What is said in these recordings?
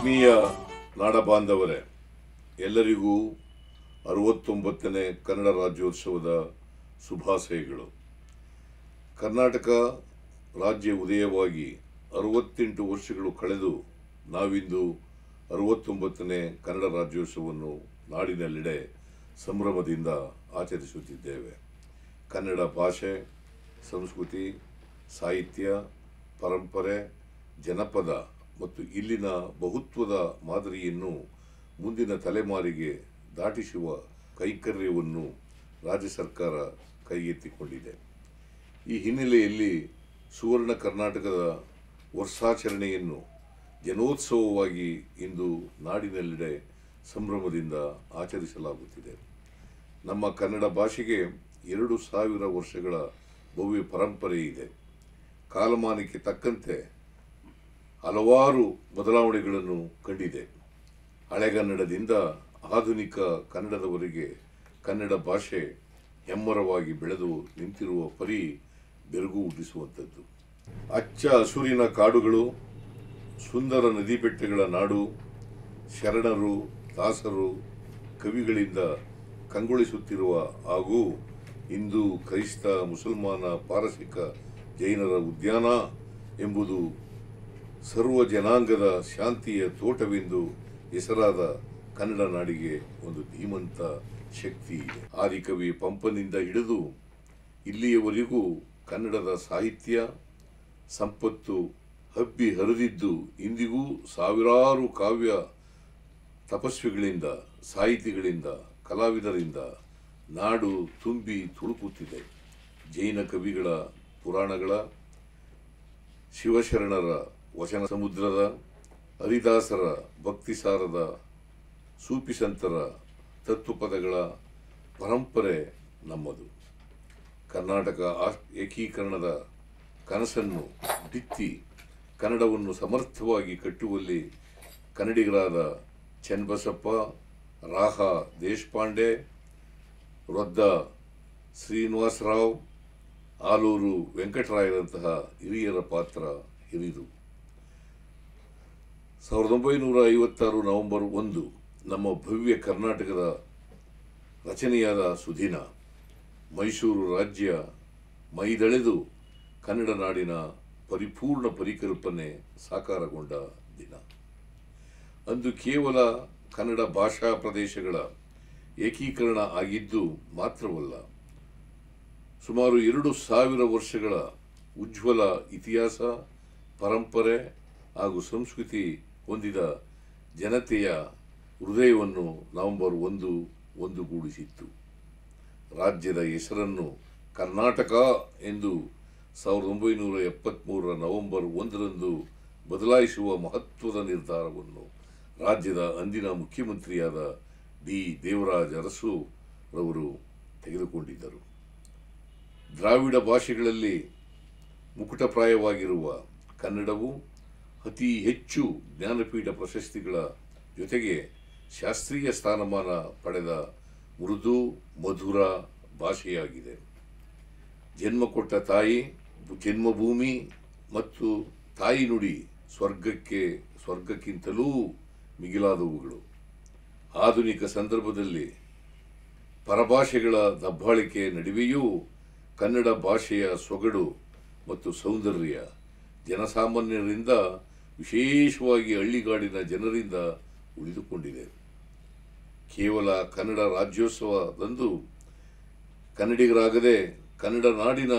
ಆತ್ಮೀಯ ಬಾಂಧವರೇ ಎಲ್ಲರಿಗೂ ಅರವತ್ತೊಂಬತ್ತನೇ ಕನ್ನಡ ರಾಜ್ಯೋತ್ಸವದ ಶುಭಾಶಯಗಳು ಕರ್ನಾಟಕ ರಾಜ್ಯ ಉದಯವಾಗಿ ಅರವತ್ತೆಂಟು ವರ್ಷಗಳು ಕಳೆದು ನಾವಿಂದು ಅರವತ್ತೊಂಬತ್ತನೇ ಕನ್ನಡ ರಾಜ್ಯೋತ್ಸವವನ್ನು ನಾಡಿನಲ್ಲೆಡೆ ಸಂಭ್ರಮದಿಂದ ಆಚರಿಸುತ್ತಿದ್ದೇವೆ ಕನ್ನಡ ಭಾಷೆ ಸಂಸ್ಕೃತಿ ಸಾಹಿತ್ಯ ಪರಂಪರೆ ಜನಪದ ಮತ್ತು ಇಲ್ಲಿನ ಬಹುತ್ವದ ಮಾದರಿಯನ್ನು ಮುಂದಿನ ತಲೆಮಾರಿಗೆ ದಾಟಿಸುವ ಕೈಕರ್ಯವನ್ನು ರಾಜ್ಯ ಸರ್ಕಾರ ಕೈಗೆತ್ತಿಕೊಂಡಿದೆ ಈ ಹಿನ್ನೆಲೆಯಲ್ಲಿ ಸುವರ್ಣ ಕರ್ನಾಟಕದ ವರ್ಷಾಚರಣೆಯನ್ನು ಜನೋತ್ಸವವಾಗಿ ಇಂದು ನಾಡಿನೆಲ್ಲೆಡೆ ಸಂಭ್ರಮದಿಂದ ಆಚರಿಸಲಾಗುತ್ತಿದೆ ನಮ್ಮ ಕನ್ನಡ ಭಾಷೆಗೆ ಎರಡು ಸಾವಿರ ವರ್ಷಗಳ ಭವ್ಯ ಪರಂಪರೆ ಇದೆ ಕಾಲಮಾನಕ್ಕೆ ತಕ್ಕಂತೆ ಹಲವಾರು ಬದಲಾವಣೆಗಳನ್ನು ಕಂಡಿದೆ ಹಳೆಗನ್ನಡದಿಂದ ಆಧುನಿಕ ಕನ್ನಡದವರೆಗೆ ಕನ್ನಡ ಭಾಷೆ ಹೆಮ್ಮರವಾಗಿ ಬೆಳೆದು ನಿಂತಿರುವ ಪರಿ ಬೆರಗು ಹುಟ್ಟಿಸುವಂಥದ್ದು ಅಚ್ಚ ಹಸುರಿನ ಕಾಡುಗಳು ಸುಂದರ ನದಿಬೆಟ್ಟೆಗಳ ನಾಡು ಶರಣರು ದಾಸರು ಕವಿಗಳಿಂದ ಕಂಗೊಳಿಸುತ್ತಿರುವ ಹಾಗೂ ಹಿಂದೂ ಕ್ರೈಸ್ತ ಮುಸಲ್ಮಾನ ಪಾರಸಿಕ ಜೈನರ ಉದ್ಯಾನ ಎಂಬುದು ಸರ್ವ ಜನಾಂಗದ ಶಾಂತಿಯ ತೋಟವೆಂದು ಹೆಸರಾದ ಕನ್ನಡ ನಾಡಿಗೆ ಒಂದು ಧೀಮಂತ ಶಕ್ತಿ ಇದೆ ಆದಿಕವಿ ಪಂಪನಿಂದ ಹಿಡಿದು ಇಲ್ಲಿಯವರೆಗೂ ಕನ್ನಡದ ಸಾಹಿತ್ಯ ಸಂಪತ್ತು ಹಬ್ಬಿ ಹರಿದಿದ್ದು ಇಂದಿಗೂ ಸಾವಿರಾರು ಕಾವ್ಯ ತಪಸ್ವಿಗಳಿಂದ ಸಾಹಿತಿಗಳಿಂದ ಕಲಾವಿದರಿಂದ ನಾಡು ತುಂಬಿ ತುಳುಕುತ್ತಿದೆ ಜೈನ ಕವಿಗಳ ಪುರಾಣಗಳ ಶಿವಶರಣರ ವಚನ ಸಮುದ್ರದ ಹರಿದಾಸರ ಭಕ್ತಿಸಾರದ ಸೂಪಿಸಂತರ ತತ್ವಪದಗಳ ಪರಂಪರೆ ನಮ್ಮದು ಕರ್ನಾಟಕ ಏಕೀಕರಣದ ಕನಸನ್ನು ಬಿತ್ತಿ ಕನ್ನಡವನ್ನು ಸಮರ್ಥವಾಗಿ ಕಟ್ಟುವಲ್ಲಿ ಕನ್ನಡಿಗರಾದ ಚನ್ಬಸಪ್ಪ ರಾಹ ದೇಶಪಾಂಡೆ ವೃದ್ಧ ಶ್ರೀನಿವಾಸರಾವ್ ಆಲೂರು ವೆಂಕಟರಾಯರಂತಹ ಹಿರಿಯರ ಪಾತ್ರ ಹಿರಿದು ಸಾವಿರದ ಒಂಬೈನೂರ ಐವತ್ತಾರು ನವೆಂಬರ್ ಒಂದು ನಮ್ಮ ಭವ್ಯ ಕರ್ನಾಟಕದ ರಚನೆಯಾದ ಸುದಿನ ಮೈಸೂರು ರಾಜ್ಯ ಮೈದಳೆದು ಕನ್ನಡ ನಾಡಿನ ಪರಿಪೂರ್ಣ ಪರಿಕಲ್ಪನೆ ಸಾಕಾರಗೊಂಡ ದಿನ ಅಂದು ಕೇವಲ ಕನ್ನಡ ಭಾಷಾ ಪ್ರದೇಶಗಳ ಏಕೀಕರಣ ಆಗಿದ್ದು ಮಾತ್ರವಲ್ಲ ಸುಮಾರು ಎರಡು ಸಾವಿರ ವರ್ಷಗಳ ಉಜ್ವಲ ಇತಿಹಾಸ ಪರಂಪರೆ ಹಾಗೂ ಸಂಸ್ಕೃತಿ ಹೊಂದಿದ ಜನತೆಯ ಹೃದಯವನ್ನು ನವೆಂಬರ್ ಒಂದು ಒಂದುಗೂಡಿಸಿತ್ತು ರಾಜ್ಯದ ಹೆಸರನ್ನು ಕರ್ನಾಟಕ ಎಂದು ಸಾವಿರದ ಒಂಬೈನೂರ ಎಪ್ಪತ್ತ್ಮೂರರ ನವೆಂಬರ್ ಒಂದರಂದು ಬದಲಾಯಿಸುವ ಮಹತ್ವದ ನಿರ್ಧಾರವನ್ನು ರಾಜ್ಯದ ಅಂದಿನ ಮುಖ್ಯಮಂತ್ರಿಯಾದ ಡಿ ದೇವರಾಜ ಅರಸು ತೆಗೆದುಕೊಂಡಿದ್ದರು ದ್ರಾವಿಡ ಭಾಷೆಗಳಲ್ಲಿ ಮುಕುಟಪ್ರಾಯವಾಗಿರುವ ಕನ್ನಡವು ಅತಿ ಹೆಚ್ಚು ಜ್ಞಾನಪೀಠ ಪ್ರಶಸ್ತಿಗಳ ಜೊತೆಗೆ ಶಾಸ್ತ್ರೀಯ ಸ್ಥಾನಮಾನ ಪಡೆದ ಮೃದು ಮಧುರ ಭಾಷೆಯಾಗಿದೆ ಜನ್ಮ ಕೊಟ್ಟ ತಾಯಿ ಜನ್ಮಭೂಮಿ ಮತ್ತು ತಾಯಿ ನುಡಿ ಸ್ವರ್ಗಕ್ಕೆ ಸ್ವರ್ಗಕ್ಕಿಂತಲೂ ಮಿಗಿಲಾದವುಗಳು ಆಧುನಿಕ ಸಂದರ್ಭದಲ್ಲಿ ಪರಭಾಷೆಗಳ ದಬ್ಬಾಳಿಕೆ ನಡುವೆಯೂ ಕನ್ನಡ ಭಾಷೆಯ ಸೊಗಡು ಮತ್ತು ಸೌಂದರ್ಯ ಜನಸಾಮಾನ್ಯರಿಂದ ವಿಶೇಷವಾಗಿ ಹಳ್ಳಿಗಾಡಿನ ಜನರಿಂದ ಉಳಿದುಕೊಂಡಿದೆ ಕೇವಲ ಕನ್ನಡ ರಾಜ್ಯೋತ್ಸವದಂದು ಕನ್ನಡಿಗರಾಗದೆ ಕನ್ನಡ ನಾಡಿನ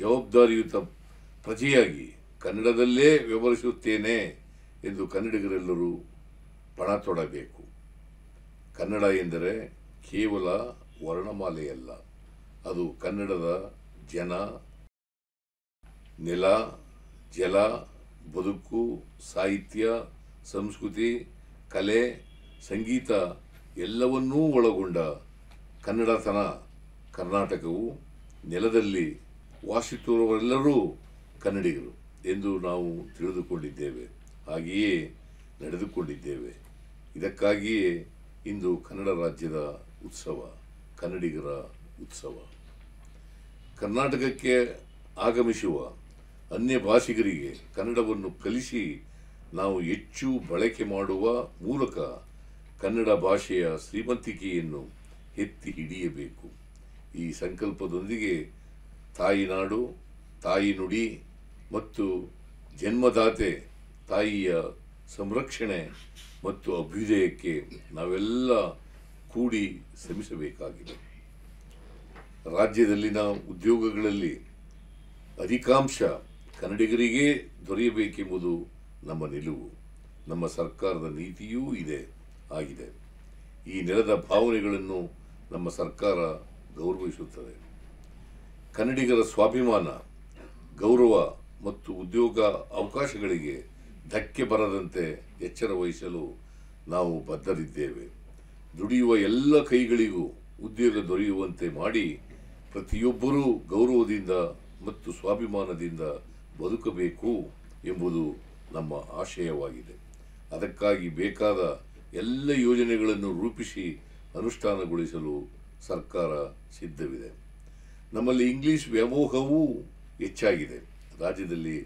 ಜವಾಬ್ದಾರಿಯುತ ಪ್ರಜೆಯಾಗಿ ಕನ್ನಡದಲ್ಲೇ ವ್ಯವಹರಿಸುತ್ತೇನೆ ಎಂದು ಕನ್ನಡಿಗರೆಲ್ಲರೂ ಪಣ ತೊಡಬೇಕು ಕನ್ನಡ ಎಂದರೆ ಕೇವಲ ವರ್ಣಮಾಲೆಯಲ್ಲ ಅದು ಕನ್ನಡದ ಜನ ನೆಲ ಜಲ ಬದುಕು ಸಾಹಿತ್ಯ ಸಂಸ್ಕೃತಿ ಕಲೆ ಸಂಗೀತ ಎಲ್ಲವನ್ನೂ ಒಳಗೊಂಡ ಕನ್ನಡತನ ಕರ್ನಾಟಕವು ನೆಲದಲ್ಲಿ ವಾಸಿಸುವವರೆಲ್ಲರೂ ಕನ್ನಡಿಗರು ಎಂದು ನಾವು ತಿಳಿದುಕೊಂಡಿದ್ದೇವೆ ಹಾಗೆಯೇ ನಡೆದುಕೊಂಡಿದ್ದೇವೆ ಇದಕ್ಕಾಗಿಯೇ ಇಂದು ಕನ್ನಡ ರಾಜ್ಯದ ಉತ್ಸವ ಕನ್ನಡಿಗರ ಉತ್ಸವ ಕರ್ನಾಟಕಕ್ಕೆ ಆಗಮಿಸುವ ಅನ್ಯ ಭಾಷಿಗರಿಗೆ ಕನ್ನಡವನ್ನು ಕಲಿಸಿ ನಾವು ಹೆಚ್ಚು ಬಳಕೆ ಮಾಡುವ ಮೂಲಕ ಕನ್ನಡ ಭಾಷೆಯ ಶ್ರೀಮಂತಿಕೆಯನ್ನು ಎತ್ತಿ ಹಿಡಿಯಬೇಕು ಈ ಸಂಕಲ್ಪದೊಂದಿಗೆ ತಾಯಿ ನಾಡು ತಾಯಿ ನುಡಿ ಮತ್ತು ಜನ್ಮದಾತೆ ತಾಯಿಯ ಸಂರಕ್ಷಣೆ ಮತ್ತು ಅಭ್ಯುದಯಕ್ಕೆ ನಾವೆಲ್ಲ ಕೂಡಿ ಶ್ರಮಿಸಬೇಕಾಗಿದೆ ರಾಜ್ಯದಲ್ಲಿನ ಉದ್ಯೋಗಗಳಲ್ಲಿ ಅಧಿಕಾಂಶ ಕನ್ನಡಿಗರಿಗೆ ದೊರೆಯಬೇಕೆಂಬುದು ನಮ್ಮ ನಿಲುವು ನಮ್ಮ ಸರ್ಕಾರದ ನೀತಿಯೂ ಇದೆ ಆಗಿದೆ ಈ ನೆಲದ ಭಾವನೆಗಳನ್ನು ನಮ್ಮ ಸರ್ಕಾರ ಗೌರವಿಸುತ್ತದೆ ಕನ್ನಡಿಗರ ಸ್ವಾಭಿಮಾನ ಗೌರವ ಮತ್ತು ಉದ್ಯೋಗ ಅವಕಾಶಗಳಿಗೆ ಧಕ್ಕೆ ಬರದಂತೆ ಎಚ್ಚರ ವಹಿಸಲು ನಾವು ಬದ್ಧರಿದ್ದೇವೆ ದುಡಿಯುವ ಎಲ್ಲ ಕೈಗಳಿಗೂ ಉದ್ಯೋಗ ದೊರೆಯುವಂತೆ ಮಾಡಿ ಪ್ರತಿಯೊಬ್ಬರೂ ಗೌರವದಿಂದ ಮತ್ತು ಸ್ವಾಭಿಮಾನದಿಂದ ಬದುಕಬೇಕು ಎಂಬುದು ನಮ್ಮ ಆಶಯವಾಗಿದೆ ಅದಕ್ಕಾಗಿ ಬೇಕಾದ ಎಲ್ಲ ಯೋಜನೆಗಳನ್ನು ರೂಪಿಸಿ ಅನುಷ್ಠಾನಗೊಳಿಸಲು ಸರ್ಕಾರ ಸಿದ್ಧವಿದೆ ನಮ್ಮಲ್ಲಿ ಇಂಗ್ಲಿಷ್ ವ್ಯಾಮೋಹವೂ ಹೆಚ್ಚಾಗಿದೆ ರಾಜ್ಯದಲ್ಲಿ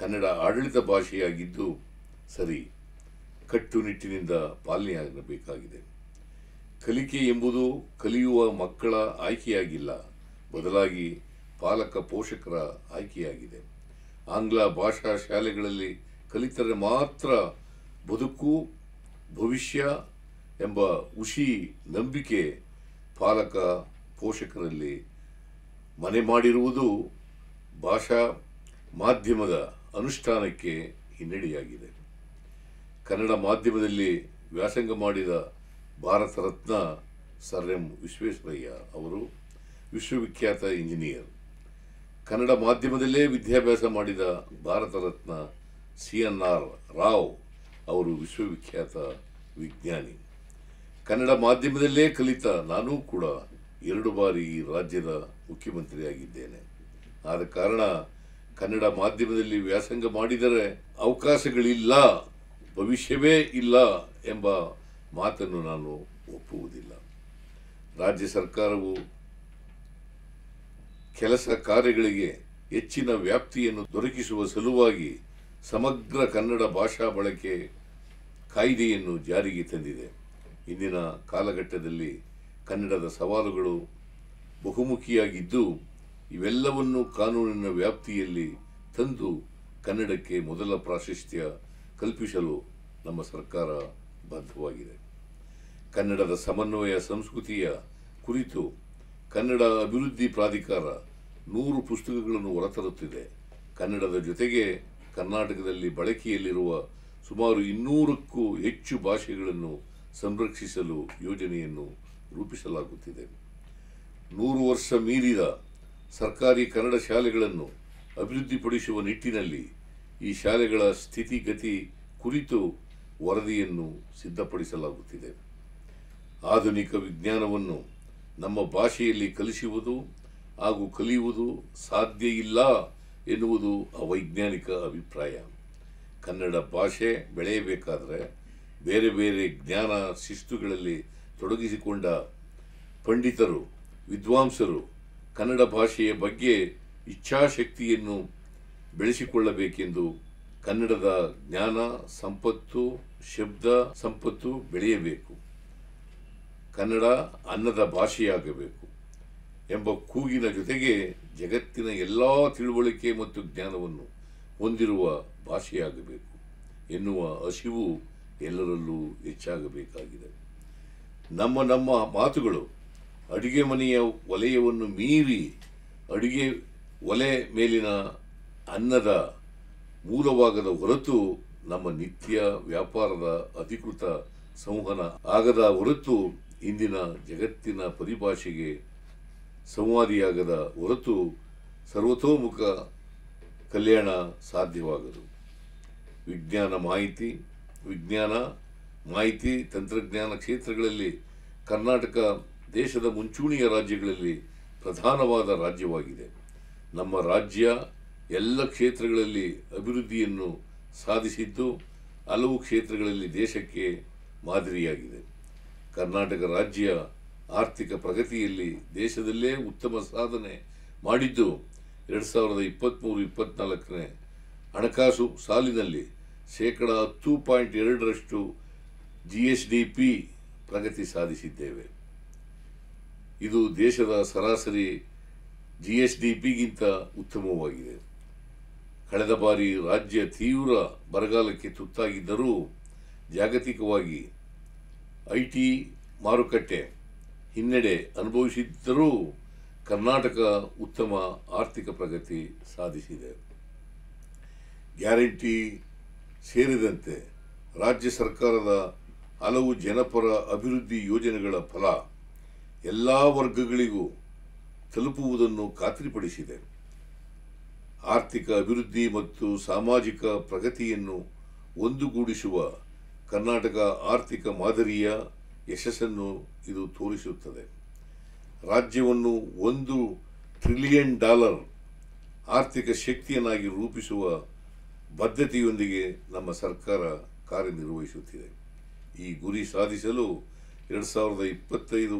ಕನ್ನಡ ಆಡಳಿತ ಭಾಷೆಯಾಗಿದ್ದು ಸರಿ ಕಟ್ಟುನಿಟ್ಟಿನಿಂದ ಪಾಲನೆಯಾಗಬೇಕಾಗಿದೆ ಕಲಿಕೆ ಎಂಬುದು ಕಲಿಯುವ ಮಕ್ಕಳ ಆಯ್ಕೆಯಾಗಿಲ್ಲ ಬದಲಾಗಿ ಪಾಲಕ ಪೋಷಕರ ಆಯ್ಕೆಯಾಗಿದೆ ಆಂಗ್ಲ ಭಾಷಾ ಶಾಲೆಗಳಲ್ಲಿ ಕಲಿತರೆ ಮಾತ್ರ ಬದುಕು ಭವಿಷ್ಯ ಎಂಬ ಉಷಿ ನಂಬಿಕೆ ಪಾಲಕ ಪೋಷಕರಲ್ಲಿ ಮನೆ ಮಾಡಿರುವುದು ಭಾಷಾ ಮಾಧ್ಯಮದ ಅನುಷ್ಠಾನಕ್ಕೆ ಹಿನ್ನಡೆಯಾಗಿದೆ ಕನ್ನಡ ಮಾಧ್ಯಮದಲ್ಲಿ ವ್ಯಾಸಂಗ ಮಾಡಿದ ಭಾರತ ರತ್ನ ಸರ್ ಎಂ ವಿಶ್ವೇಶ್ವರಯ್ಯ ಅವರು ವಿಶ್ವವಿಖ್ಯಾತ ಇಂಜಿನಿಯರ್ ಕನ್ನಡ ಮಾಧ್ಯಮದಲ್ಲೇ ವಿದ್ಯಾಭ್ಯಾಸ ಮಾಡಿದ Bharat Ratna C N R Rao ಅವರು ವಿಶ್ವವಿಖ್ಯಾತ ವಿಜ್ಞಾನಿ ಕನ್ನಡ ಮಾಧ್ಯಮದಲ್ಲೇ ಕಲಿತ ನಾನೂ ಕೂಡ ಎರಡು ಬಾರಿ ಈ ರಾಜ್ಯದ ಮುಖ್ಯಮಂತ್ರಿಯಾಗಿದ್ದೇನೆ ಆದ ಕಾರಣ ಕನ್ನಡ ಮಾಧ್ಯಮದಲ್ಲಿ ವ್ಯಾಸಂಗ ಮಾಡಿದರೆ ಅವಕಾಶಗಳಿಲ್ಲ ಭವಿಷ್ಯವೇ ಇಲ್ಲ ಎಂಬ ಮಾತನ್ನು ನಾನು ಒಪ್ಪುವುದಿಲ್ಲ ರಾಜ್ಯ ಸರ್ಕಾರವು ಕೆಲಸ ಕಾರ್ಯಗಳಿಗೆ ಹೆಚ್ಚಿನ ವ್ಯಾಪ್ತಿಯನ್ನು ದೊರಕಿಸುವ ಸಲುವಾಗಿ ಸಮಗ್ರ ಕನ್ನಡ ಭಾಷಾ ಬಳಕೆ ಕಾಯ್ದೆಯನ್ನು ಜಾರಿಗೆ ತಂದಿದೆ ಇಂದಿನ ಕಾಲಘಟ್ಟದಲ್ಲಿ ಕನ್ನಡದ ಸವಾಲುಗಳು ಬಹುಮುಖಿಯಾಗಿದ್ದು ಇವೆಲ್ಲವನ್ನು ಕಾನೂನಿನ ವ್ಯಾಪ್ತಿಯಲ್ಲಿ ತಂದು ಕನ್ನಡಕ್ಕೆ ಮೊದಲ ಪ್ರಾಶಸ್ತ್ಯ ಕಲ್ಪಿಸಲು ನಮ್ಮ ಸರ್ಕಾರ ಬದ್ಧವಾಗಿದೆ ಕನ್ನಡದ ಸಮನ್ವಯ ಸಂಸ್ಕೃತಿಯ ಕುರಿತು ಕನ್ನಡ ಅಭಿವೃದ್ಧಿ ಪ್ರಾಧಿಕಾರ ನೂರು ಪುಸ್ತಕಗಳನ್ನು ಹೊರತರುತ್ತಿದೆ ಕನ್ನಡದ ಜೊತೆಗೆ ಕರ್ನಾಟಕದಲ್ಲಿ ಬಳಕೆಯಲ್ಲಿರುವ ಸುಮಾರು ಇನ್ನೂರಕ್ಕೂ ಹೆಚ್ಚು ಭಾಷೆಗಳನ್ನು ಸಂರಕ್ಷಿಸಲು ಯೋಜನೆಯನ್ನು ರೂಪಿಸಲಾಗುತ್ತಿದೆ ನೂರು ವರ್ಷ ಮೀರಿದ ಸರ್ಕಾರಿ ಕನ್ನಡ ಶಾಲೆಗಳನ್ನು ಅಭಿವೃದ್ಧಿಪಡಿಸುವ ನಿಟ್ಟಿನಲ್ಲಿ ಈ ಶಾಲೆಗಳ ಸ್ಥಿತಿಗತಿ ಕುರಿತು ವರದಿಯನ್ನು ಸಿದ್ಧಪಡಿಸಲಾಗುತ್ತಿದೆ ಆಧುನಿಕ ವಿಜ್ಞಾನವನ್ನು ನಮ್ಮ ಭಾಷೆಯಲ್ಲಿ ಕಲಿಸುವುದು ಹಾಗೂ ಕಲಿಯುವುದು ಸಾಧ್ಯ ಇಲ್ಲ ಎನ್ನುವುದು ಅವೈಜ್ಞಾನಿಕ ಅಭಿಪ್ರಾಯ ಕನ್ನಡ ಭಾಷೆ ಬೆಳೆಯಬೇಕಾದರೆ ಬೇರೆ ಬೇರೆ ಜ್ಞಾನ ಶಿಸ್ತುಗಳಲ್ಲಿ ತೊಡಗಿಸಿಕೊಂಡ ಪಂಡಿತರು ವಿದ್ವಾಂಸರು ಕನ್ನಡ ಭಾಷೆಯ ಬಗ್ಗೆ ಇಚ್ಛಾಶಕ್ತಿಯನ್ನು ಬೆಳೆಸಿಕೊಳ್ಳಬೇಕೆಂದು ಕನ್ನಡದ ಜ್ಞಾನ ಸಂಪತ್ತು ಶಬ್ದ ಸಂಪತ್ತು ಬೆಳೆಯಬೇಕು ಕನ್ನಡ ಅನ್ನದ ಭಾಷೆಯಾಗಬೇಕು ಎಂಬ ಕೂಗಿನ ಜೊತೆಗೆ ಜಗತ್ತಿನ ಎಲ್ಲ ತಿಳುವಳಿಕೆ ಮತ್ತು ಜ್ಞಾನವನ್ನು ಹೊಂದಿರುವ ಭಾಷೆಯಾಗಬೇಕು ಎನ್ನುವ ಹಸಿವು ಎಲ್ಲರಲ್ಲೂ ಹೆಚ್ಚಾಗಬೇಕಾಗಿದೆ ನಮ್ಮ ನಮ್ಮ ಮಾತುಗಳು ಅಡುಗೆ ಮನೆಯ ವಲಯವನ್ನು ಮೀರಿ ಅಡುಗೆ ಒಲೆ ಮೇಲಿನ ಅನ್ನದ ಮೂಲವಾಗದ ಹೊರತು ನಮ್ಮ ನಿತ್ಯ ವ್ಯಾಪಾರದ ಅಧಿಕೃತ ಸಂವಹನ ಆಗದ ಹೊರತು ಇಂದಿನ ಜಗತ್ತಿನ ಪರಿಭಾಷೆಗೆ ಸಂವಾದಿಯಾಗದ ಹೊರತು ಸರ್ವತೋಮುಖ ಕಲ್ಯಾಣ ಸಾಧ್ಯವಾಗದು ವಿಜ್ಞಾನ ಮಾಹಿತಿ ವಿಜ್ಞಾನ ಮಾಹಿತಿ ತಂತ್ರಜ್ಞಾನ ಕ್ಷೇತ್ರಗಳಲ್ಲಿ ಕರ್ನಾಟಕ ದೇಶದ ಮುಂಚೂಣಿಯ ರಾಜ್ಯಗಳಲ್ಲಿ ಪ್ರಧಾನವಾದ ರಾಜ್ಯವಾಗಿದೆ ನಮ್ಮ ರಾಜ್ಯ ಎಲ್ಲ ಕ್ಷೇತ್ರಗಳಲ್ಲಿ ಅಭಿವೃದ್ಧಿಯನ್ನು ಸಾಧಿಸಿದ್ದು ಹಲವು ಕ್ಷೇತ್ರಗಳಲ್ಲಿ ದೇಶಕ್ಕೆ ಮಾದರಿಯಾಗಿದೆ ಕರ್ನಾಟಕ ರಾಜ್ಯ ಆರ್ಥಿಕ ಪ್ರಗತಿಯಲ್ಲಿ ದೇಶದಲ್ಲೇ ಉತ್ತಮ ಸಾಧನೆ ಮಾಡಿದ್ದು ಎರಡು ಸಾವಿರದ ಇಪ್ಪತ್ತ್ಮೂರು ಇಪ್ಪತ್ತ್ನಾಲ್ಕನೇ ಹಣಕಾಸು ಸಾಲಿನಲ್ಲಿ ಶೇಕಡಾ ಹತ್ತು ಪಾಯಿಂಟ್ ಎರಡರಷ್ಟು ಜಿ ಎಸ್ ಡಿ ಪಿ ಪ್ರಗತಿ ಸಾಧಿಸಿದ್ದೇವೆ ಇದು ದೇಶದ ಸರಾಸರಿ ಜಿ ಎಸ್ ಡಿ ಪಿಗಿಂತ ಉತ್ತಮವಾಗಿದೆ ಕಳೆದ ಬಾರಿ ರಾಜ್ಯ ತೀವ್ರ ಬರಗಾಲಕ್ಕೆ ತುತ್ತಾಗಿದ್ದರೂ ಜಾಗತಿಕವಾಗಿ ಐ ಟಿ ಮಾರುಕಟ್ಟೆ ಹಿನ್ನಡೆ ಅನುಭವಿಸಿದ್ದರೂ ಕರ್ನಾಟಕ ಉತ್ತಮ ಆರ್ಥಿಕ ಪ್ರಗತಿ ಸಾಧಿಸಿದೆ ಗ್ಯಾರಂಟಿ ಸೇರಿದಂತೆ ರಾಜ್ಯ ಸರ್ಕಾರದ ಹಲವು ಜನಪರ ಅಭಿವೃದ್ಧಿ ಯೋಜನೆಗಳ ಫಲ ಎಲ್ಲ ವರ್ಗಗಳಿಗೂ ತಲುಪುವುದನ್ನು ಖಾತ್ರಿಪಡಿಸಿದೆ ಆರ್ಥಿಕ ಅಭಿವೃದ್ಧಿ ಮತ್ತು ಸಾಮಾಜಿಕ ಪ್ರಗತಿಯನ್ನು ಒಂದುಗೂಡಿಸುವ ಕರ್ನಾಟಕ ಆರ್ಥಿಕ ಮಾದರಿಯ ಯಶಸ್ಸನ್ನು ಇದು ತೋರಿಸುತ್ತದೆ ರಾಜ್ಯವನ್ನು ಒಂದು ಟ್ರಿಲಿಯನ್ ಡಾಲರ್ ಆರ್ಥಿಕ ಶಕ್ತಿಯನ್ನಾಗಿ ರೂಪಿಸುವ ಬದ್ಧತೆಯೊಂದಿಗೆ ನಮ್ಮ ಸರ್ಕಾರ ಕಾರ್ಯನಿರ್ವಹಿಸುತ್ತಿದೆ ಈ ಗುರಿ ಸಾಧಿಸಲು ಎರಡು ಸಾವಿರದ ಇಪ್ಪತ್ತೈದು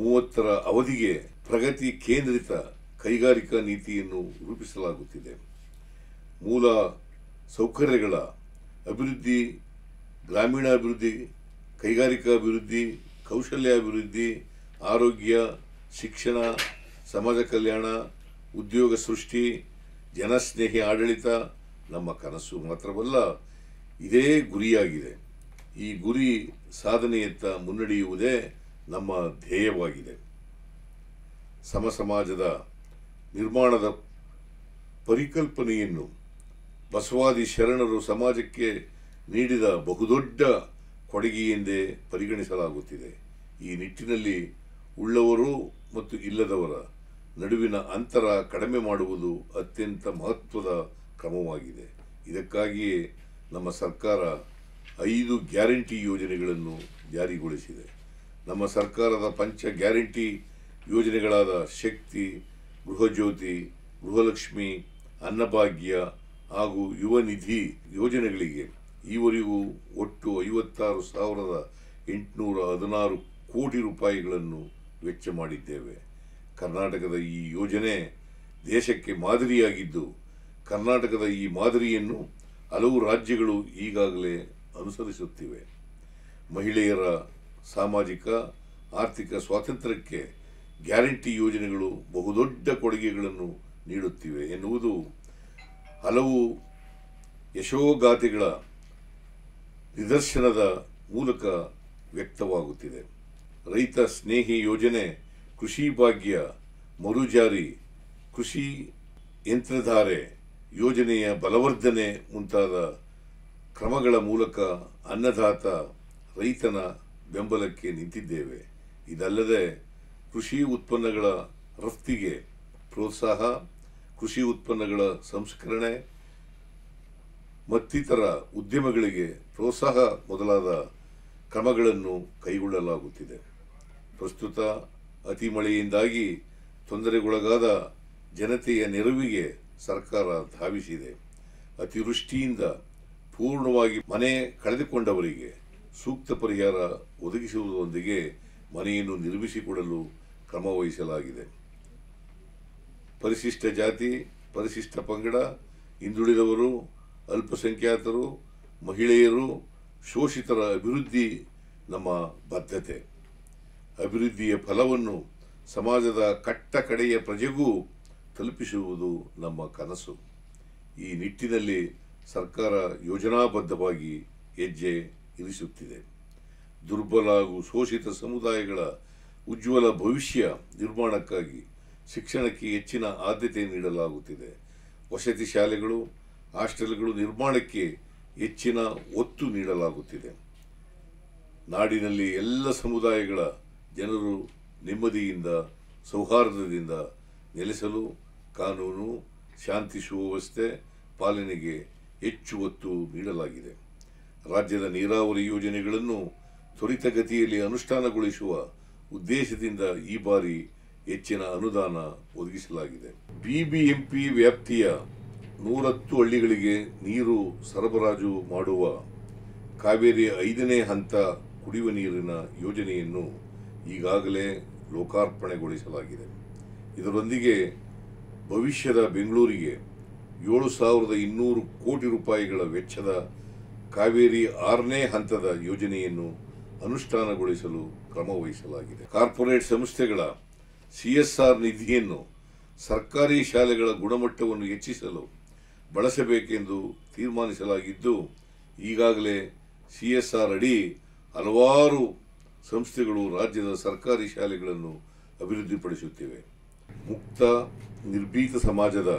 ಮೂವತ್ತರ ಅವಧಿಗೆ ಪ್ರಗತಿ ಕೇಂದ್ರಿತ ಕೈಗಾರಿಕಾ ನೀತಿಯನ್ನು ರೂಪಿಸಲಾಗುತ್ತಿದೆ ಮೂಲ ಸೌಕರ್ಯಗಳ ಅಭಿವೃದ್ಧಿ ಗ್ರಾಮೀಣಾಭಿವೃದ್ಧಿ ಕೈಗಾರಿಕಾ ಕೈಗಾರಿಕಾಭಿವೃದ್ಧಿ ಕೌಶಲ್ಯಾಭಿವೃದ್ಧಿ ಆರೋಗ್ಯ ಶಿಕ್ಷಣ ಸಮಾಜ ಕಲ್ಯಾಣ ಉದ್ಯೋಗ ಸೃಷ್ಟಿ ಜನಸ್ನೇಹಿ ಆಡಳಿತ ನಮ್ಮ ಕನಸು ಮಾತ್ರವಲ್ಲ ಇದೇ ಗುರಿಯಾಗಿದೆ ಈ ಗುರಿ ಸಾಧನೆಯತ್ತ ಮುನ್ನಡೆಯುವುದೇ ನಮ್ಮ ಧ್ಯೇಯವಾಗಿದೆ ಸಮ ಸಮಾಜದ ನಿರ್ಮಾಣದ ಪರಿಕಲ್ಪನೆಯನ್ನು ಬಸವಾದಿ ಶರಣರು ಸಮಾಜಕ್ಕೆ ನೀಡಿದ ಬಹುದೊಡ್ಡ ಕೊಡಗಿ ಎಂದೇ ಪರಿಗಣಿಸಲಾಗುತ್ತಿದೆ ಈ ನಿಟ್ಟಿನಲ್ಲಿ ಉಳ್ಳವರು ಮತ್ತು ಇಲ್ಲದವರ ನಡುವಿನ ಅಂತರ ಕಡಿಮೆ ಮಾಡುವುದು ಅತ್ಯಂತ ಮಹತ್ವದ ಕ್ರಮವಾಗಿದೆ ಇದಕ್ಕಾಗಿಯೇ ನಮ್ಮ ಸರ್ಕಾರ ಐದು ಗ್ಯಾರಂಟಿ ಯೋಜನೆಗಳನ್ನು ಜಾರಿಗೊಳಿಸಿದೆ ನಮ್ಮ ಸರ್ಕಾರದ ಪಂಚ ಗ್ಯಾರಂಟಿ ಯೋಜನೆಗಳಾದ ಶಕ್ತಿ ಗೃಹಜ್ಯೋತಿ ಗೃಹಲಕ್ಷ್ಮಿ ಅನ್ನಭಾಗ್ಯ ಹಾಗೂ ಯುವ ನಿಧಿ ಯೋಜನೆಗಳಿಗೆ ಈವರೆಗೂ ಒಟ್ಟು ಐವತ್ತಾರು ಸಾವಿರದ ಎಂಟುನೂರ ಹದಿನಾರು ಕೋಟಿ ರೂಪಾಯಿಗಳನ್ನು ವೆಚ್ಚ ಮಾಡಿದ್ದೇವೆ ಕರ್ನಾಟಕದ ಈ ಯೋಜನೆ ದೇಶಕ್ಕೆ ಮಾದರಿಯಾಗಿದ್ದು ಕರ್ನಾಟಕದ ಈ ಮಾದರಿಯನ್ನು ಹಲವು ರಾಜ್ಯಗಳು ಈಗಾಗಲೇ ಅನುಸರಿಸುತ್ತಿವೆ ಮಹಿಳೆಯರ ಸಾಮಾಜಿಕ ಆರ್ಥಿಕ ಸ್ವಾತಂತ್ರ್ಯಕ್ಕೆ ಗ್ಯಾರಂಟಿ ಯೋಜನೆಗಳು ಬಹುದೊಡ್ಡ ಕೊಡುಗೆಗಳನ್ನು ನೀಡುತ್ತಿವೆ ಎನ್ನುವುದು ಹಲವು ಯಶೋಗಾಥೆಗಳ ನಿದರ್ಶನದ ಮೂಲಕ ವ್ಯಕ್ತವಾಗುತ್ತಿದೆ ರೈತ ಸ್ನೇಹಿ ಯೋಜನೆ ಕೃಷಿ ಭಾಗ್ಯ ಮರುಜಾರಿ ಕೃಷಿ ಯಂತ್ರಧಾರೆ ಯೋಜನೆಯ ಬಲವರ್ಧನೆ ಮುಂತಾದ ಕ್ರಮಗಳ ಮೂಲಕ ಅನ್ನದಾತ ರೈತನ ಬೆಂಬಲಕ್ಕೆ ನಿಂತಿದ್ದೇವೆ ಇದಲ್ಲದೆ ಕೃಷಿ ಉತ್ಪನ್ನಗಳ ರಫ್ತಿಗೆ ಪ್ರೋತ್ಸಾಹ ಕೃಷಿ ಉತ್ಪನ್ನಗಳ ಸಂಸ್ಕರಣೆ ಮತ್ತಿತರ ಉದ್ಯಮಗಳಿಗೆ ಪ್ರೋತ್ಸಾಹ ಮೊದಲಾದ ಕ್ರಮಗಳನ್ನು ಕೈಗೊಳ್ಳಲಾಗುತ್ತಿದೆ ಪ್ರಸ್ತುತ ಅತಿ ಮಳೆಯಿಂದಾಗಿ ತೊಂದರೆಗೊಳಗಾದ ಜನತೆಯ ನೆರವಿಗೆ ಸರ್ಕಾರ ಧಾವಿಸಿದೆ ಅತಿವೃಷ್ಟಿಯಿಂದ ಪೂರ್ಣವಾಗಿ ಮನೆ ಕಳೆದುಕೊಂಡವರಿಗೆ ಸೂಕ್ತ ಪರಿಹಾರ ಒದಗಿಸುವುದರೊಂದಿಗೆ ಮನೆಯನ್ನು ನಿರ್ಮಿಸಿಕೊಡಲು ಕ್ರಮವಹಿಸಲಾಗಿದೆ ಪರಿಶಿಷ್ಟ ಜಾತಿ ಪರಿಶಿಷ್ಟ ಪಂಗಡ ಹಿಂದುಳಿದವರು ಅಲ್ಪಸಂಖ್ಯಾತರು ಮಹಿಳೆಯರು ಶೋಷಿತರ ಅಭಿವೃದ್ಧಿ ನಮ್ಮ ಬದ್ಧತೆ ಅಭಿವೃದ್ಧಿಯ ಫಲವನ್ನು ಸಮಾಜದ ಕಟ್ಟ ಕಡೆಯ ಪ್ರಜೆಗೂ ತಲುಪಿಸುವುದು ನಮ್ಮ ಕನಸು ಈ ನಿಟ್ಟಿನಲ್ಲಿ ಸರ್ಕಾರ ಯೋಜನಾಬದ್ಧವಾಗಿ ಹೆಜ್ಜೆ ಇರಿಸುತ್ತಿದೆ ದುರ್ಬಲ ಹಾಗೂ ಶೋಷಿತ ಸಮುದಾಯಗಳ ಉಜ್ವಲ ಭವಿಷ್ಯ ನಿರ್ಮಾಣಕ್ಕಾಗಿ ಶಿಕ್ಷಣಕ್ಕೆ ಹೆಚ್ಚಿನ ಆದ್ಯತೆ ನೀಡಲಾಗುತ್ತಿದೆ ವಸತಿ ಶಾಲೆಗಳು ಹಾಸ್ಟೆಲ್ಗಳು ನಿರ್ಮಾಣಕ್ಕೆ ಹೆಚ್ಚಿನ ಒತ್ತು ನೀಡಲಾಗುತ್ತಿದೆ ನಾಡಿನಲ್ಲಿ ಎಲ್ಲ ಸಮುದಾಯಗಳ ಜನರು ನೆಮ್ಮದಿಯಿಂದ ಸೌಹಾರ್ದದಿಂದ ನೆಲೆಸಲು ಕಾನೂನು ಶಾಂತಿ ಸುವ್ಯವಸ್ಥೆ ಪಾಲನೆಗೆ ಹೆಚ್ಚು ಒತ್ತು ನೀಡಲಾಗಿದೆ ರಾಜ್ಯದ ನೀರಾವರಿ ಯೋಜನೆಗಳನ್ನು ತ್ವರಿತಗತಿಯಲ್ಲಿ ಅನುಷ್ಠಾನಗೊಳಿಸುವ ಉದ್ದೇಶದಿಂದ ಈ ಬಾರಿ ಹೆಚ್ಚಿನ ಅನುದಾನ ಒದಗಿಸಲಾಗಿದೆ ಬಿಬಿಎಂಪಿ ವ್ಯಾಪ್ತಿಯ ನೂರತ್ತು ಹಳ್ಳಿಗಳಿಗೆ ನೀರು ಸರಬರಾಜು ಮಾಡುವ ಕಾವೇರಿ ಐದನೇ ಹಂತ ಕುಡಿಯುವ ನೀರಿನ ಯೋಜನೆಯನ್ನು ಈಗಾಗಲೇ ಲೋಕಾರ್ಪಣೆಗೊಳಿಸಲಾಗಿದೆ ಇದರೊಂದಿಗೆ ಭವಿಷ್ಯದ ಬೆಂಗಳೂರಿಗೆ ಏಳು ಸಾವಿರದ ಇನ್ನೂರು ಕೋಟಿ ರೂಪಾಯಿಗಳ ವೆಚ್ಚದ ಕಾವೇರಿ ಆರನೇ ಹಂತದ ಯೋಜನೆಯನ್ನು ಅನುಷ್ಠಾನಗೊಳಿಸಲು ಕ್ರಮ ವಹಿಸಲಾಗಿದೆ ಕಾರ್ಪೊರೇಟ್ ಸಂಸ್ಥೆಗಳ ಸಿಎಸ್ಆರ್ ನಿಧಿಯನ್ನು ಸರ್ಕಾರಿ ಶಾಲೆಗಳ ಗುಣಮಟ್ಟವನ್ನು ಹೆಚ್ಚಿಸಲು ಬಳಸಬೇಕೆಂದು ತೀರ್ಮಾನಿಸಲಾಗಿದ್ದು ಈಗಾಗಲೇ ಸಿ ಎಸ್ ಅಡಿ ಹಲವಾರು ಸಂಸ್ಥೆಗಳು ರಾಜ್ಯದ ಸರ್ಕಾರಿ ಶಾಲೆಗಳನ್ನು ಅಭಿವೃದ್ಧಿಪಡಿಸುತ್ತಿವೆ ಮುಕ್ತ ನಿರ್ಭೀತ ಸಮಾಜದ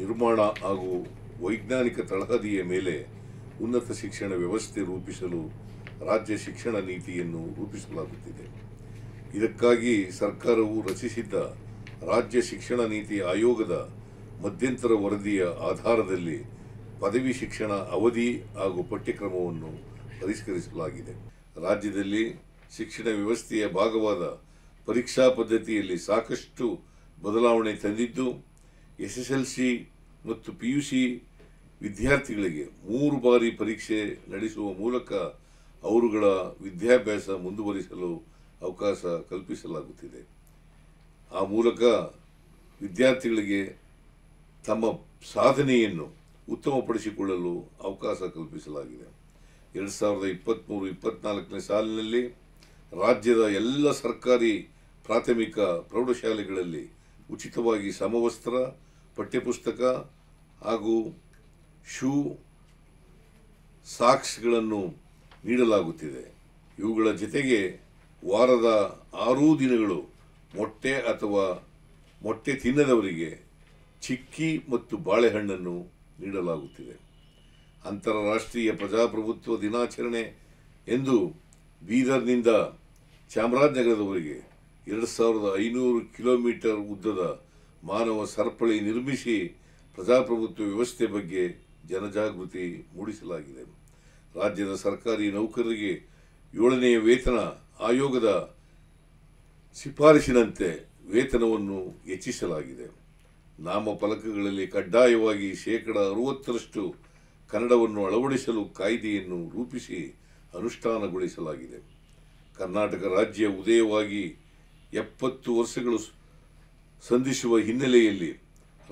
ನಿರ್ಮಾಣ ಹಾಗೂ ವೈಜ್ಞಾನಿಕ ತಳಹದಿಯ ಮೇಲೆ ಉನ್ನತ ಶಿಕ್ಷಣ ವ್ಯವಸ್ಥೆ ರೂಪಿಸಲು ರಾಜ್ಯ ಶಿಕ್ಷಣ ನೀತಿಯನ್ನು ರೂಪಿಸಲಾಗುತ್ತಿದೆ ಇದಕ್ಕಾಗಿ ಸರ್ಕಾರವು ರಚಿಸಿದ್ದ ರಾಜ್ಯ ಶಿಕ್ಷಣ ನೀತಿ ಆಯೋಗದ ಮಧ್ಯಂತರ ವರದಿಯ ಆಧಾರದಲ್ಲಿ ಪದವಿ ಶಿಕ್ಷಣ ಅವಧಿ ಹಾಗೂ ಪಠ್ಯಕ್ರಮವನ್ನು ಪರಿಷ್ಕರಿಸಲಾಗಿದೆ ರಾಜ್ಯದಲ್ಲಿ ಶಿಕ್ಷಣ ವ್ಯವಸ್ಥೆಯ ಭಾಗವಾದ ಪರೀಕ್ಷಾ ಪದ್ಧತಿಯಲ್ಲಿ ಸಾಕಷ್ಟು ಬದಲಾವಣೆ ತಂದಿದ್ದು ಎಸ್ ಎಸ್ ಎಲ್ ಸಿ ಮತ್ತು ಪಿ ಯು ಸಿ ವಿದ್ಯಾರ್ಥಿಗಳಿಗೆ ಮೂರು ಬಾರಿ ಪರೀಕ್ಷೆ ನಡೆಸುವ ಮೂಲಕ ಅವರುಗಳ ವಿದ್ಯಾಭ್ಯಾಸ ಮುಂದುವರಿಸಲು ಅವಕಾಶ ಕಲ್ಪಿಸಲಾಗುತ್ತಿದೆ ಆ ಮೂಲಕ ವಿದ್ಯಾರ್ಥಿಗಳಿಗೆ ತಮ್ಮ ಸಾಧನೆಯನ್ನು ಉತ್ತಮಪಡಿಸಿಕೊಳ್ಳಲು ಅವಕಾಶ ಕಲ್ಪಿಸಲಾಗಿದೆ ಎರಡು ಸಾವಿರದ ಇಪ್ಪತ್ತ್ಮೂರು ಇಪ್ಪತ್ತ್ನಾಲ್ಕನೇ ಸಾಲಿನಲ್ಲಿ ರಾಜ್ಯದ ಎಲ್ಲ ಸರ್ಕಾರಿ ಪ್ರಾಥಮಿಕ ಪ್ರೌಢಶಾಲೆಗಳಲ್ಲಿ ಉಚಿತವಾಗಿ ಸಮವಸ್ತ್ರ ಪಠ್ಯಪುಸ್ತಕ ಹಾಗೂ ಶೂ ಸಾಕ್ಸ್ಗಳನ್ನು ನೀಡಲಾಗುತ್ತಿದೆ ಇವುಗಳ ಜೊತೆಗೆ ವಾರದ ಆರೂ ದಿನಗಳು ಮೊಟ್ಟೆ ಅಥವಾ ಮೊಟ್ಟೆ ತಿನ್ನದವರಿಗೆ ಚಿಕ್ಕಿ ಮತ್ತು ಬಾಳೆಹಣ್ಣನ್ನು ನೀಡಲಾಗುತ್ತಿದೆ ಅಂತಾರಾಷ್ಟ್ರೀಯ ಪ್ರಜಾಪ್ರಭುತ್ವ ದಿನಾಚರಣೆ ಎಂದು ಬೀದರ್ನಿಂದ ಚಾಮರಾಜನಗರದವರೆಗೆ ಎರಡು ಸಾವಿರದ ಐನೂರು ಕಿಲೋಮೀಟರ್ ಉದ್ದದ ಮಾನವ ಸರಪಳಿ ನಿರ್ಮಿಸಿ ಪ್ರಜಾಪ್ರಭುತ್ವ ವ್ಯವಸ್ಥೆ ಬಗ್ಗೆ ಜನಜಾಗೃತಿ ಮೂಡಿಸಲಾಗಿದೆ ರಾಜ್ಯದ ಸರ್ಕಾರಿ ನೌಕರರಿಗೆ ಏಳನೆಯ ವೇತನ ಆಯೋಗದ ಶಿಫಾರಸಿನಂತೆ ವೇತನವನ್ನು ಹೆಚ್ಚಿಸಲಾಗಿದೆ ನಾಮಫಲಕಗಳಲ್ಲಿ ಕಡ್ಡಾಯವಾಗಿ ಶೇಕಡ ಅರುವತ್ತರಷ್ಟು ಕನ್ನಡವನ್ನು ಅಳವಡಿಸಲು ಕಾಯ್ದೆಯನ್ನು ರೂಪಿಸಿ ಅನುಷ್ಠಾನಗೊಳಿಸಲಾಗಿದೆ ಕರ್ನಾಟಕ ರಾಜ್ಯ ಉದಯವಾಗಿ ಎಪ್ಪತ್ತು ವರ್ಷಗಳು ಸಂಧಿಸುವ ಹಿನ್ನೆಲೆಯಲ್ಲಿ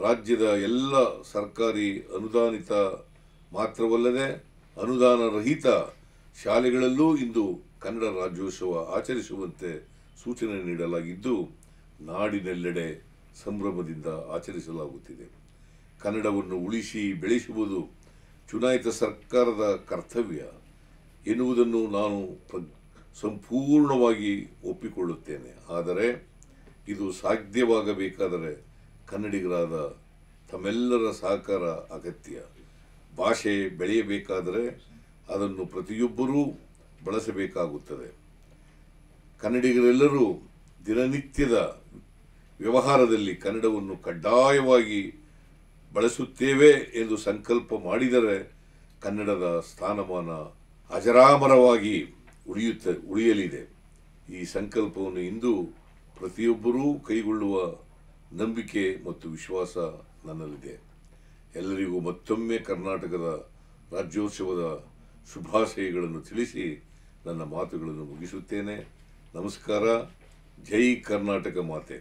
ರಾಜ್ಯದ ಎಲ್ಲ ಸರ್ಕಾರಿ ಅನುದಾನಿತ ಮಾತ್ರವಲ್ಲದೆ ಅನುದಾನ ರಹಿತ ಶಾಲೆಗಳಲ್ಲೂ ಇಂದು ಕನ್ನಡ ರಾಜ್ಯೋತ್ಸವ ಆಚರಿಸುವಂತೆ ಸೂಚನೆ ನೀಡಲಾಗಿದ್ದು ನಾಡಿನೆಲ್ಲೆಡೆ ಸಂಭ್ರಮದಿಂದ ಆಚರಿಸಲಾಗುತ್ತಿದೆ ಕನ್ನಡವನ್ನು ಉಳಿಸಿ ಬೆಳೆಸುವುದು ಚುನಾಯಿತ ಸರ್ಕಾರದ ಕರ್ತವ್ಯ ಎನ್ನುವುದನ್ನು ನಾನು ಸಂಪೂರ್ಣವಾಗಿ ಒಪ್ಪಿಕೊಳ್ಳುತ್ತೇನೆ ಆದರೆ ಇದು ಸಾಧ್ಯವಾಗಬೇಕಾದರೆ ಕನ್ನಡಿಗರಾದ ತಮ್ಮೆಲ್ಲರ ಸಹಕಾರ ಅಗತ್ಯ ಭಾಷೆ ಬೆಳೆಯಬೇಕಾದರೆ ಅದನ್ನು ಪ್ರತಿಯೊಬ್ಬರೂ ಬಳಸಬೇಕಾಗುತ್ತದೆ ಕನ್ನಡಿಗರೆಲ್ಲರೂ ದಿನನಿತ್ಯದ ವ್ಯವಹಾರದಲ್ಲಿ ಕನ್ನಡವನ್ನು ಕಡ್ಡಾಯವಾಗಿ ಬಳಸುತ್ತೇವೆ ಎಂದು ಸಂಕಲ್ಪ ಮಾಡಿದರೆ ಕನ್ನಡದ ಸ್ಥಾನಮಾನ ಅಜರಾಮರವಾಗಿ ಉಳಿಯುತ್ತ ಉಳಿಯಲಿದೆ ಈ ಸಂಕಲ್ಪವನ್ನು ಇಂದು ಪ್ರತಿಯೊಬ್ಬರೂ ಕೈಗೊಳ್ಳುವ ನಂಬಿಕೆ ಮತ್ತು ವಿಶ್ವಾಸ ನನ್ನಲ್ಲಿದೆ ಎಲ್ಲರಿಗೂ ಮತ್ತೊಮ್ಮೆ ಕರ್ನಾಟಕದ ರಾಜ್ಯೋತ್ಸವದ ಶುಭಾಶಯಗಳನ್ನು ತಿಳಿಸಿ ನನ್ನ ಮಾತುಗಳನ್ನು ಮುಗಿಸುತ್ತೇನೆ ನಮಸ್ಕಾರ ಜೈ ಕರ್ನಾಟಕ ಮಾತೆ